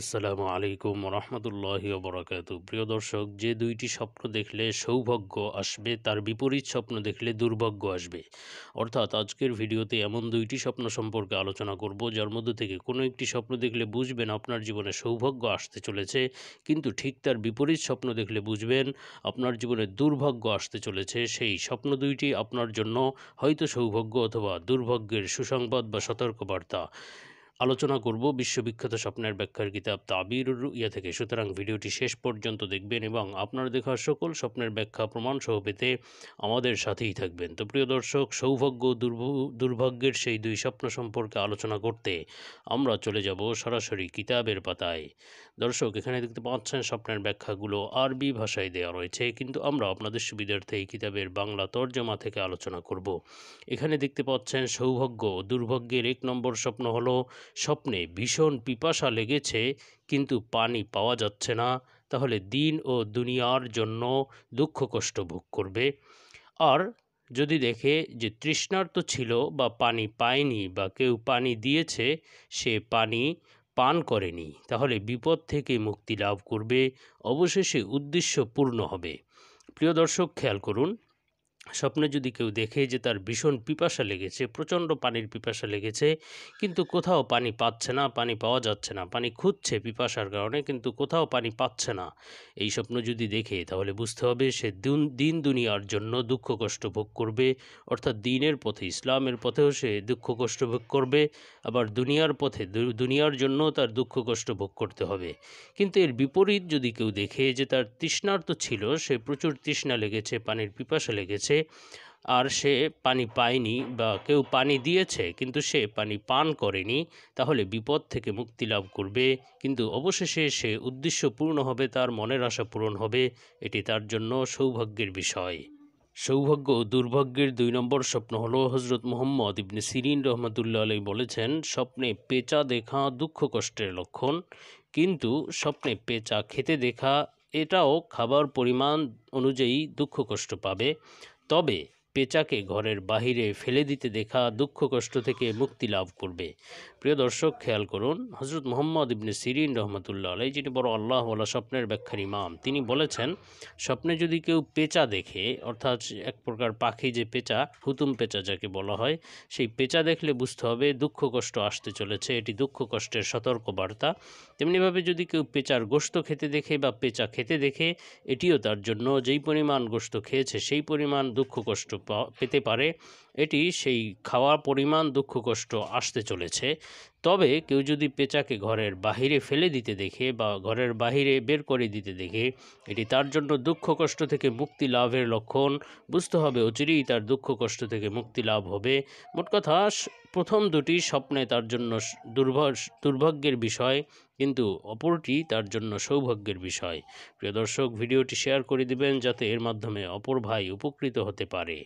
আসসালামু আলাইকুম রহমতুল্লাহ বরাকাত প্রিয় দর্শক যে দুইটি স্বপ্ন দেখলে সৌভাগ্য আসবে তার বিপরীত স্বপ্ন দেখলে দুর্ভাগ্য আসবে অর্থাৎ আজকের ভিডিওতে এমন দুইটি স্বপ্ন সম্পর্কে আলোচনা করব যার মধ্যে থেকে কোনো একটি স্বপ্ন দেখলে বুঝবেন আপনার জীবনে সৌভাগ্য আসতে চলেছে কিন্তু ঠিক তার বিপরীত স্বপ্ন দেখলে বুঝবেন আপনার জীবনে দুর্ভাগ্য আসতে চলেছে সেই স্বপ্ন দুইটি আপনার জন্য হয়তো সৌভাগ্য অথবা দুর্ভাগ্যের সুসংবাদ বা সতর্কবার্তা আলোচনা করব বিশ্ববিখ্যাত স্বপ্নের ব্যাখ্যার কিতাব তাবির ইয়া থেকে সুতরাং ভিডিওটি শেষ পর্যন্ত দেখবেন এবং আপনার দেখা সকল স্বপ্নের ব্যাখ্যা প্রমাণসহ পেতে আমাদের সাথেই থাকবেন তো প্রিয় দর্শক সৌভাগ্য দুর্ভাগ্যের সেই দুই স্বপ্ন সম্পর্কে আলোচনা করতে আমরা চলে যাব সরাসরি কিতাবের পাতায় দর্শক এখানে দেখতে পাচ্ছেন স্বপ্নের ব্যাখ্যাগুলো আরবি ভাষায় দেওয়া রয়েছে কিন্তু আমরা আপনাদের সুবিধার্থে এই কিতাবের বাংলা তর্জমা থেকে আলোচনা করব এখানে দেখতে পাচ্ছেন সৌভাগ্য দুর্ভাগ্যের এক নম্বর স্বপ্ন হলো স্বপ্নে ভীষণ পিপাসা লেগেছে কিন্তু পানি পাওয়া যাচ্ছে না তাহলে দিন ও দুনিয়ার জন্য দুঃখ কষ্ট ভোগ করবে আর যদি দেখে যে তৃষ্ণার্ত ছিল বা পানি পায়নি বা কেউ পানি দিয়েছে সে পানি পান করেনি তাহলে বিপদ থেকে মুক্তি লাভ করবে অবশেষে উদ্দেশ্য পূর্ণ হবে প্রিয় দর্শক খেয়াল করুন স্বপ্নে যদি কেউ দেখে যে তার ভীষণ পিপাসা লেগেছে প্রচণ্ড পানির পিপাসা লেগেছে কিন্তু কোথাও পানি পাচ্ছে না পানি পাওয়া যাচ্ছে না পানি খুঁজছে পিপাসার কারণে কিন্তু কোথাও পানি পাচ্ছে না এই স্বপ্ন যদি দেখে তাহলে বুঝতে হবে সে দিন দুনিয়ার জন্য দুঃখ কষ্ট ভোগ করবে অর্থাৎ দিনের পথে ইসলামের পথেও সে দুঃখ কষ্ট ভোগ করবে আবার দুনিয়ার পথে দুনিয়ার জন্য তার দুঃখ কষ্ট ভোগ করতে হবে কিন্তু এর বিপরীত যদি কেউ দেখে যে তার তো ছিল সে প্রচুর তৃষ্ণা লেগেছে পানির পিপাসা লেগেছে গেছে আর সে পানি পায়নি বা কেউ পানি দিয়েছে কিন্তু সে পানি পান করেনি তাহলে বিপদ থেকে মুক্তি লাভ করবে কিন্তু অবশেষে সে উদ্দেশ্য পূর্ণ হবে তার মনের আশা পূরণ হবে এটি তার জন্য সৌভাগ্যের বিষয় সৌভাগ্য দুর্ভাগ্যের দুই নম্বর স্বপ্ন হল হজরত মোহাম্মদ ইবনে সিরিন রহমতুল্লা আলী বলেছেন স্বপ্নে পেঁচা দেখা দুঃখ কষ্টের লক্ষণ কিন্তু স্বপ্নে পেঁচা খেতে দেখা এটাও খাবার পরিমাণ অনুযায়ী দুঃখ কষ্ট পাবে তবে পেঁচাকে ঘরের বাহিরে ফেলে দিতে দেখা দুঃখ কষ্ট থেকে মুক্তি লাভ করবে প্রিয় দর্শক খেয়াল করুন হজরত মোহাম্মদ ইবনে সিরিন রহমতুল্লাহ আলাই যিনি বড় আল্লাহ আল্লাহ স্বপ্নের ব্যাখ্যার ইমাম তিনি বলেছেন স্বপ্নে যদি কেউ পেঁচা দেখে অর্থাৎ এক প্রকার পাখি যে পেঁচা হুতুম পেঁচা যাকে বলা হয় সেই পেঁচা দেখলে বুঝতে হবে দুঃখ কষ্ট আসতে চলেছে এটি দুঃখ কষ্টের সতর্ক বার্তা তেমনিভাবে যদি কেউ পেঁচার গোস্ত খেতে দেখে বা পেঁচা খেতে দেখে এটিও তার জন্য যেই পরিমাণ গোস্ত খেয়েছে সেই পরিমাণ দুঃখ কষ্ট পেতে পারে এটি সেই খাওয়ার পরিমাণ দুঃখ কষ্ট আসতে চলেছে তবে কেউ যদি পেঁচাকে ঘরের বাহিরে ফেলে দিতে দেখে বা ঘরের বাহিরে বের করে দিতে দেখে এটি তার জন্য দুঃখ কষ্ট থেকে মুক্তি লাভের লক্ষণ বুঝতে হবে অচিরেই তার দুঃখ কষ্ট থেকে মুক্তি লাভ হবে মোট কথা প্রথম দুটি স্বপ্নে তার জন্য দুর্ভাগ্যের বিষয় কিন্তু অপরটি তার জন্য সৌভাগ্যের বিষয় প্রিয় দর্শক ভিডিওটি শেয়ার করে দিবেন যাতে এর মাধ্যমে অপর ভাই উপকৃত হতে পারে